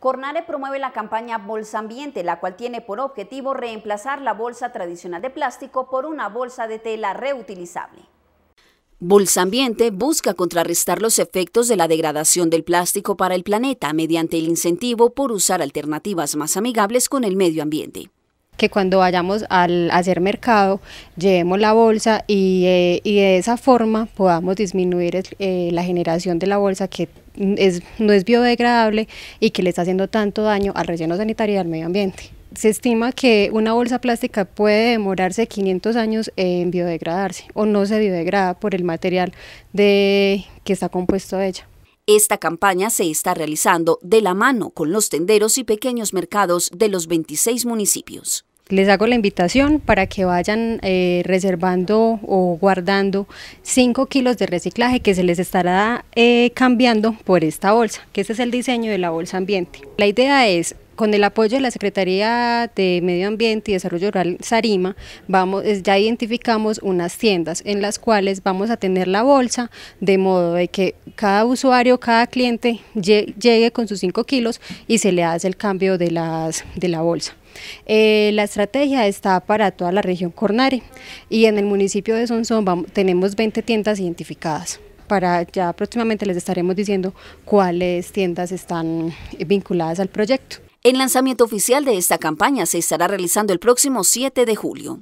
Cornare promueve la campaña Bolsa Ambiente, la cual tiene por objetivo reemplazar la bolsa tradicional de plástico por una bolsa de tela reutilizable. Bolsa Ambiente busca contrarrestar los efectos de la degradación del plástico para el planeta mediante el incentivo por usar alternativas más amigables con el medio ambiente que cuando vayamos al hacer mercado llevemos la bolsa y, eh, de esa forma podamos disminuir eh, la generación de la bolsa que no es biodegradable y que le está haciendo tanto daño al relleno sanitario y al medio ambiente. Se estima que una bolsa plástica puede demorarse 500 años en biodegradarse o no se biodegrada por el material que está compuesto de ella. Esta campaña se está realizando de la mano con los tenderos y pequeños mercados de los 26 municipios les hago la invitación para que vayan eh, reservando o guardando 5 kilos de reciclaje que se les estará eh, cambiando por esta bolsa, que este es el diseño de la bolsa ambiente. La idea es con el apoyo de la Secretaría de Medio Ambiente y Desarrollo Rural Sarima, vamos, ya identificamos unas tiendas en las cuales vamos a tener la bolsa, de modo de que cada usuario, cada cliente llegue con sus 5 kilos y se le hace el cambio de, las, de la bolsa. Eh, la estrategia está para toda la región Cornare y en el municipio de Sonsón tenemos 20 tiendas identificadas para ya próximamente les estaremos diciendo cuáles tiendas están vinculadas al proyecto. El lanzamiento oficial de esta campaña se estará realizando el próximo 7 de julio.